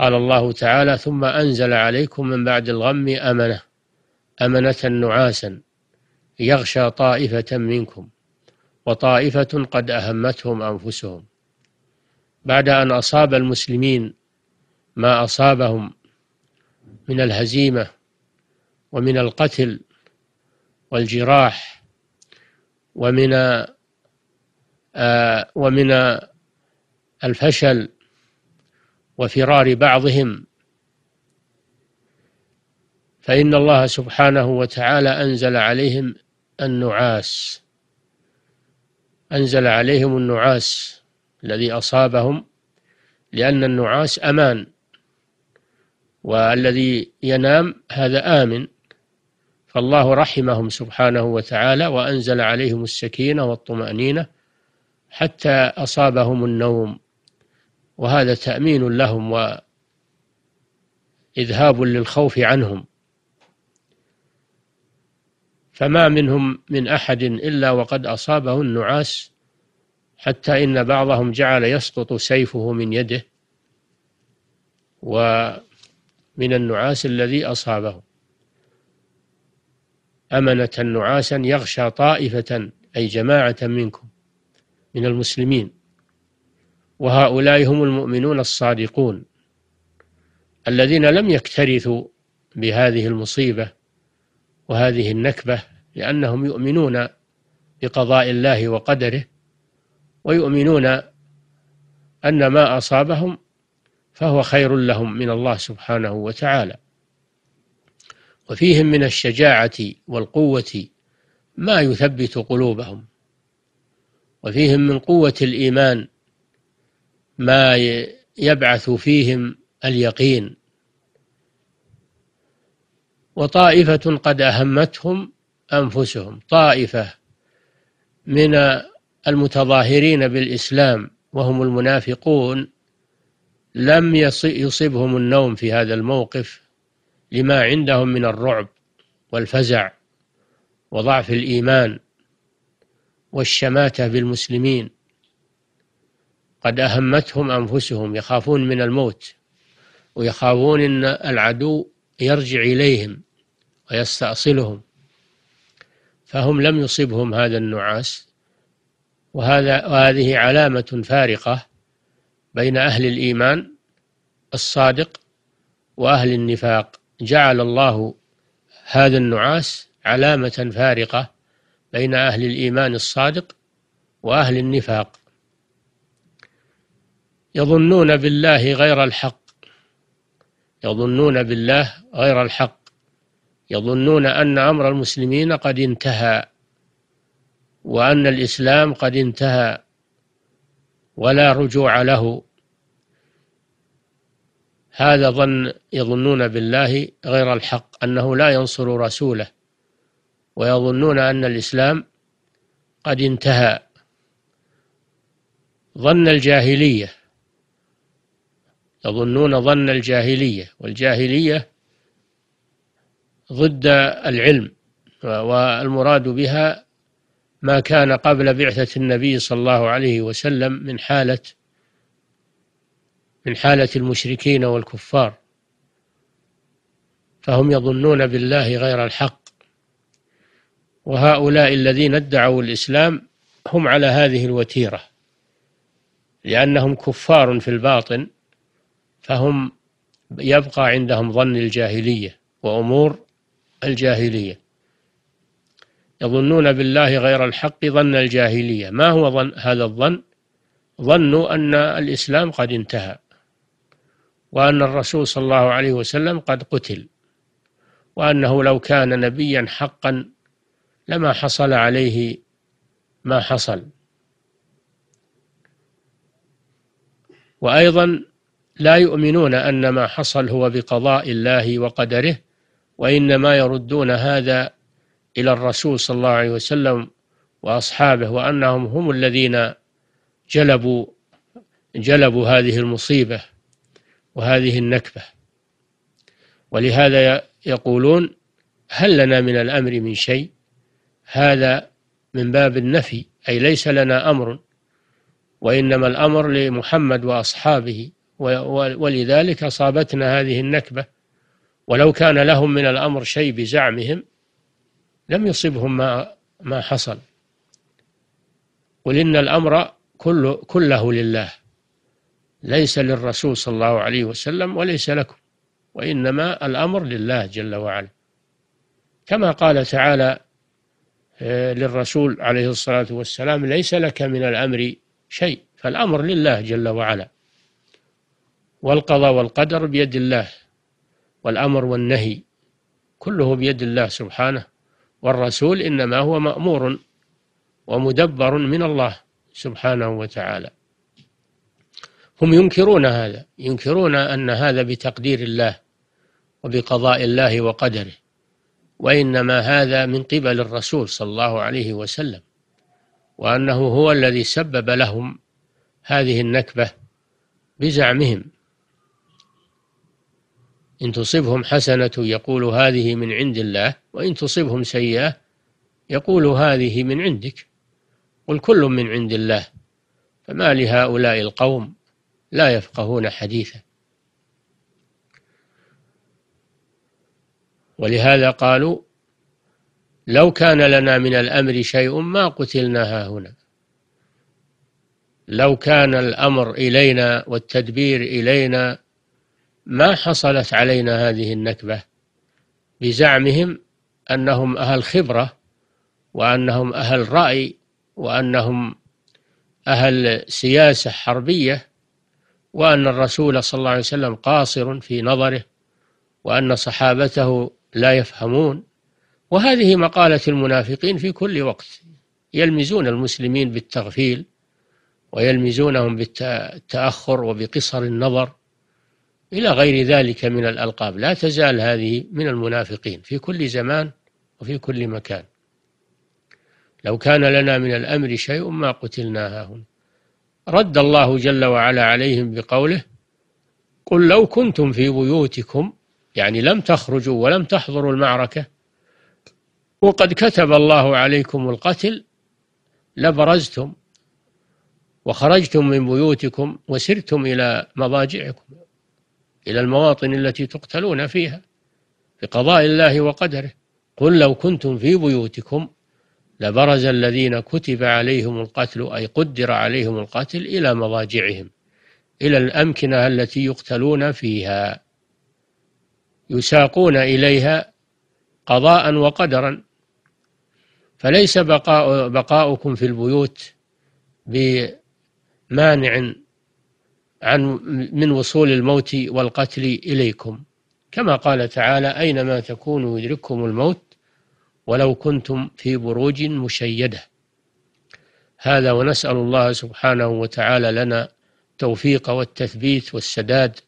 قال الله تعالى ثم أنزل عليكم من بعد الغم أمنة أمنة نعاسا يغشى طائفة منكم وطائفة قد أهمتهم أنفسهم بعد أن أصاب المسلمين ما أصابهم من الهزيمة ومن القتل والجراح ومن آه، ومن الفشل وفرار بعضهم فإن الله سبحانه وتعالى أنزل عليهم النعاس أنزل عليهم النعاس الذي أصابهم لأن النعاس أمان والذي ينام هذا آمن فالله رحمهم سبحانه وتعالى وأنزل عليهم السكينة والطمأنينة حتى أصابهم النوم وهذا تأمين لهم وإذهاب للخوف عنهم فما منهم من أحد إلا وقد أصابه النعاس حتى إن بعضهم جعل يسقط سيفه من يده ومن النعاس الذي أصابه أمنة نعاسا يغشى طائفة أي جماعة منكم من المسلمين وهؤلاء هم المؤمنون الصادقون الذين لم يكترثوا بهذه المصيبة وهذه النكبة لأنهم يؤمنون بقضاء الله وقدره ويؤمنون أن ما أصابهم فهو خير لهم من الله سبحانه وتعالى وفيهم من الشجاعة والقوة ما يثبت قلوبهم وفيهم من قوة الإيمان ما يبعث فيهم اليقين وطائفة قد أهمتهم أنفسهم طائفة من المتظاهرين بالإسلام وهم المنافقون لم يصبهم النوم في هذا الموقف لما عندهم من الرعب والفزع وضعف الإيمان والشماتة بالمسلمين قد أهمتهم أنفسهم يخافون من الموت ويخافون أن العدو يرجع إليهم ويستأصلهم فهم لم يصبهم هذا النعاس وهذا وهذه علامة فارقة بين أهل الإيمان الصادق وأهل النفاق جعل الله هذا النعاس علامة فارقة بين أهل الإيمان الصادق وأهل النفاق يظنون بالله غير الحق يظنون بالله غير الحق يظنون أن أمر المسلمين قد انتهى وأن الإسلام قد انتهى ولا رجوع له هذا ظن يظنون بالله غير الحق أنه لا ينصر رسوله ويظنون أن الإسلام قد انتهى ظن الجاهليه يظنون ظن الجاهلية والجاهلية ضد العلم والمراد بها ما كان قبل بعثة النبي صلى الله عليه وسلم من حالة من حالة المشركين والكفار فهم يظنون بالله غير الحق وهؤلاء الذين ادعوا الإسلام هم على هذه الوتيرة لأنهم كفار في الباطن فهم يبقى عندهم ظن الجاهلية وأمور الجاهلية يظنون بالله غير الحق ظن الجاهلية ما هو ظن هذا الظن ظنوا أن الإسلام قد انتهى وأن الرسول صلى الله عليه وسلم قد قتل وأنه لو كان نبيا حقا لما حصل عليه ما حصل وأيضا لا يؤمنون أن ما حصل هو بقضاء الله وقدره وإنما يردون هذا إلى الرسول صلى الله عليه وسلم وأصحابه وأنهم هم الذين جلبوا جلبوا هذه المصيبة وهذه النكبة ولهذا يقولون هل لنا من الأمر من شيء هذا من باب النفي أي ليس لنا أمر وإنما الأمر لمحمد وأصحابه ولذلك أصابتنا هذه النكبة ولو كان لهم من الأمر شيء بزعمهم لم يصبهم ما ما حصل قل إن الأمر كله, كله لله ليس للرسول صلى الله عليه وسلم وليس لكم وإنما الأمر لله جل وعلا كما قال تعالى آه، للرسول عليه الصلاة والسلام ليس لك من الأمر شيء فالأمر لله جل وعلا والقضاء والقدر بيد الله والأمر والنهي كله بيد الله سبحانه والرسول إنما هو مأمور ومدبر من الله سبحانه وتعالى هم ينكرون هذا ينكرون أن هذا بتقدير الله وبقضاء الله وقدره وإنما هذا من قبل الرسول صلى الله عليه وسلم وأنه هو الذي سبب لهم هذه النكبة بزعمهم إن تصبهم حسنة يقول هذه من عند الله وإن تصبهم سيئة يقول هذه من عندك قل كل من عند الله فما لهؤلاء القوم لا يفقهون حديثا ولهذا قالوا لو كان لنا من الأمر شيء ما قتلنا هنا لو كان الأمر إلينا والتدبير إلينا ما حصلت علينا هذه النكبة بزعمهم أنهم أهل خبرة وأنهم أهل رأي وأنهم أهل سياسة حربية وأن الرسول صلى الله عليه وسلم قاصر في نظره وأن صحابته لا يفهمون وهذه مقالة المنافقين في كل وقت يلمزون المسلمين بالتغفيل ويلمزونهم بالتأخر وبقصر النظر إلى غير ذلك من الألقاب لا تزال هذه من المنافقين في كل زمان وفي كل مكان لو كان لنا من الأمر شيء ما قتلنا هنا رد الله جل وعلا عليهم بقوله قل لو كنتم في بيوتكم يعني لم تخرجوا ولم تحضروا المعركة وقد كتب الله عليكم القتل لبرزتم وخرجتم من بيوتكم وسرتم إلى مضاجعكم إلى المواطن التي تقتلون فيها بقضاء الله وقدره قل لو كنتم في بيوتكم لبرز الذين كتب عليهم القتل أي قدر عليهم القتل إلى مضاجعهم إلى الأمكنة التي يقتلون فيها يساقون إليها قضاء وقدرا فليس بقاء بقاؤكم في البيوت بمانع عن من وصول الموت والقتل إليكم كما قال تعالى أينما تكونوا يدرككم الموت ولو كنتم في بروج مشيدة هذا ونسأل الله سبحانه وتعالى لنا التوفيق والتثبيت والسداد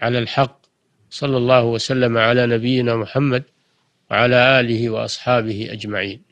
على الحق صلى الله وسلم على نبينا محمد وعلى آله وأصحابه أجمعين